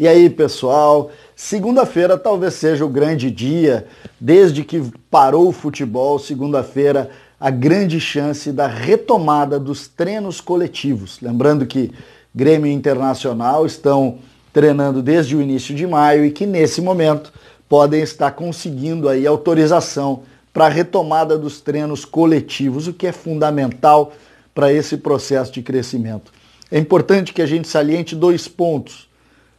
E aí, pessoal? Segunda-feira talvez seja o grande dia. Desde que parou o futebol, segunda-feira, a grande chance da retomada dos treinos coletivos. Lembrando que Grêmio Internacional estão treinando desde o início de maio e que nesse momento podem estar conseguindo aí autorização para a retomada dos treinos coletivos, o que é fundamental para esse processo de crescimento. É importante que a gente saliente dois pontos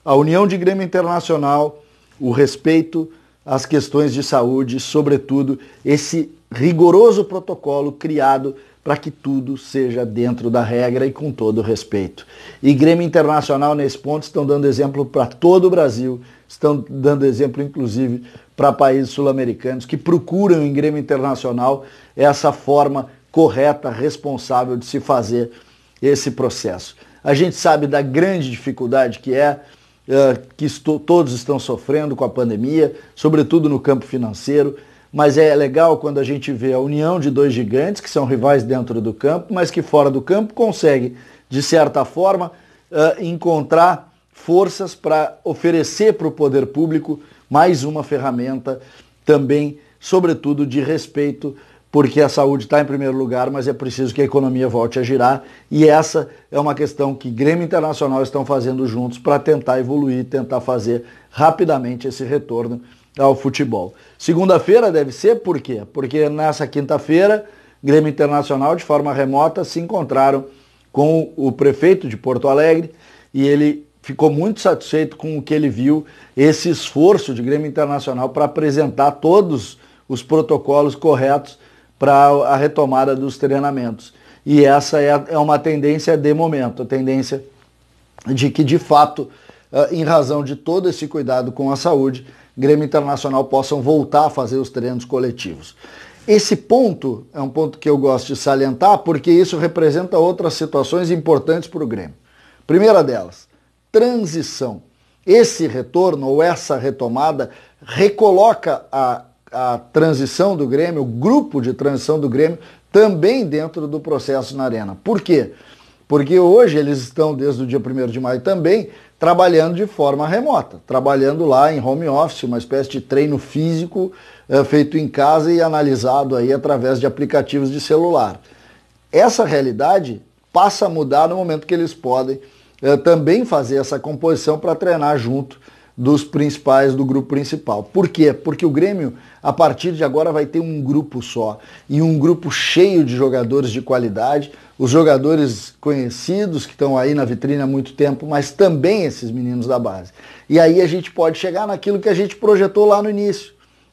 a união de Grêmio Internacional, o respeito às questões de saúde, sobretudo esse rigoroso protocolo criado para que tudo seja dentro da regra e com todo respeito. E Grêmio Internacional, nesse ponto, estão dando exemplo para todo o Brasil, estão dando exemplo, inclusive, para países sul-americanos que procuram em Grêmio Internacional essa forma correta, responsável de se fazer esse processo. A gente sabe da grande dificuldade que é, eh, que estou, todos estão sofrendo com a pandemia, sobretudo no campo financeiro. Mas é legal quando a gente vê a união de dois gigantes que são rivais dentro do campo, mas que fora do campo consegue, de certa forma, eh, encontrar forças para oferecer para o poder público mais uma ferramenta também, sobretudo, de respeito porque a saúde está em primeiro lugar, mas é preciso que a economia volte a girar. E essa é uma questão que Grêmio Internacional estão fazendo juntos para tentar evoluir, tentar fazer rapidamente esse retorno ao futebol. Segunda-feira deve ser, por quê? Porque nessa quinta-feira, Grêmio Internacional, de forma remota, se encontraram com o prefeito de Porto Alegre e ele ficou muito satisfeito com o que ele viu, esse esforço de Grêmio Internacional para apresentar todos os protocolos corretos para a retomada dos treinamentos. E essa é, é uma tendência de momento, a tendência de que, de fato, eh, em razão de todo esse cuidado com a saúde, Grêmio Internacional possam voltar a fazer os treinos coletivos. Esse ponto é um ponto que eu gosto de salientar, porque isso representa outras situações importantes para o Grêmio. Primeira delas, transição. Esse retorno ou essa retomada recoloca a a transição do Grêmio, o grupo de transição do Grêmio, também dentro do processo na Arena. Por quê? Porque hoje eles estão, desde o dia 1 de maio também, trabalhando de forma remota, trabalhando lá em home office, uma espécie de treino físico é, feito em casa e analisado aí através de aplicativos de celular. Essa realidade passa a mudar no momento que eles podem é, também fazer essa composição para treinar junto dos principais do grupo principal. Por quê? Porque o Grêmio, a partir de agora, vai ter um grupo só e um grupo cheio de jogadores de qualidade, os jogadores conhecidos que estão aí na vitrine há muito tempo, mas também esses meninos da base. E aí a gente pode chegar naquilo que a gente projetou lá no início.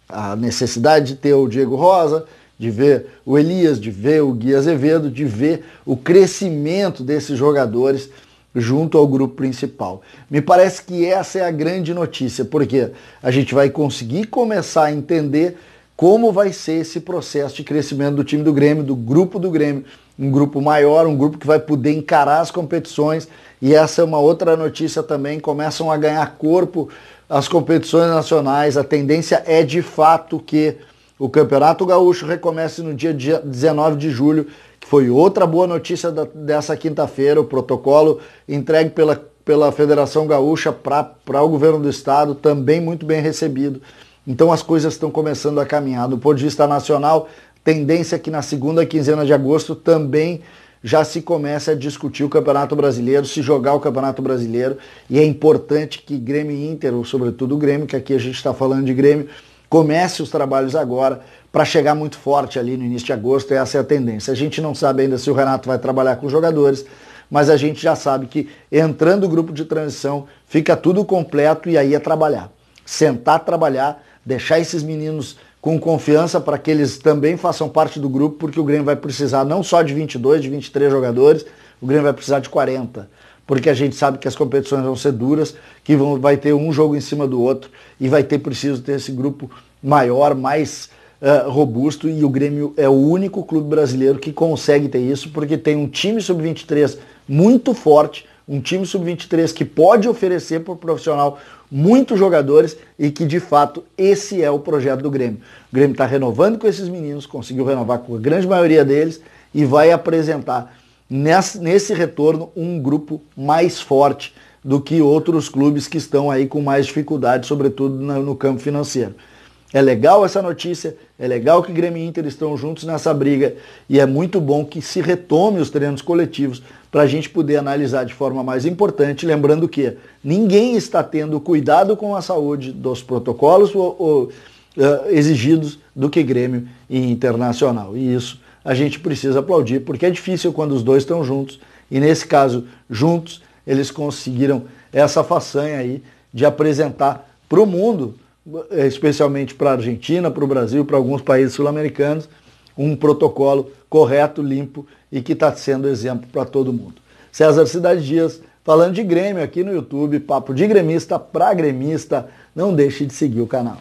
A necessidade de ter o Diego Rosa, de ver o Elias, de ver o Gui Azevedo, de ver o crescimento desses jogadores junto ao grupo principal. Me parece que essa é a grande notícia, porque a gente vai conseguir começar a entender como vai ser esse processo de crescimento do time do Grêmio, do grupo do Grêmio. Um grupo maior, um grupo que vai poder encarar as competições. E essa é uma outra notícia também. Começam a ganhar corpo as competições nacionais. A tendência é de fato que o Campeonato Gaúcho recomeça no dia 19 de julho, que foi outra boa notícia da, dessa quinta-feira. O protocolo entregue pela, pela Federação Gaúcha para o governo do estado, também muito bem recebido. Então as coisas estão começando a caminhar. Do ponto de vista nacional, tendência que na segunda quinzena de agosto também já se começa a discutir o Campeonato Brasileiro, se jogar o Campeonato Brasileiro. E é importante que Grêmio e Inter, ou sobretudo o Grêmio, que aqui a gente está falando de Grêmio, Comece os trabalhos agora para chegar muito forte ali no início de agosto, é essa é a tendência. A gente não sabe ainda se o Renato vai trabalhar com os jogadores, mas a gente já sabe que entrando o grupo de transição, fica tudo completo e aí é trabalhar. Sentar, trabalhar, deixar esses meninos com confiança para que eles também façam parte do grupo, porque o Grêmio vai precisar não só de 22, de 23 jogadores, o Grêmio vai precisar de 40 porque a gente sabe que as competições vão ser duras, que vão, vai ter um jogo em cima do outro e vai ter preciso ter esse grupo maior, mais uh, robusto. E o Grêmio é o único clube brasileiro que consegue ter isso, porque tem um time sub-23 muito forte, um time sub-23 que pode oferecer para o profissional muitos jogadores e que de fato esse é o projeto do Grêmio. O Grêmio está renovando com esses meninos, conseguiu renovar com a grande maioria deles e vai apresentar nesse retorno um grupo mais forte do que outros clubes que estão aí com mais dificuldade, sobretudo no campo financeiro. É legal essa notícia, é legal que Grêmio e Inter estão juntos nessa briga e é muito bom que se retome os treinos coletivos para a gente poder analisar de forma mais importante, lembrando que ninguém está tendo cuidado com a saúde dos protocolos ou, ou, uh, eh, exigidos do que Grêmio e Internacional. E isso a gente precisa aplaudir, porque é difícil quando os dois estão juntos. E nesse caso, juntos, eles conseguiram essa façanha aí de apresentar para o mundo, eh, especialmente para a Argentina, para o Brasil, para alguns países sul-americanos, um protocolo correto, limpo e que está sendo exemplo para todo mundo. César Cidade Dias, falando de Grêmio aqui no YouTube, papo de gremista para gremista. Não deixe de seguir o canal.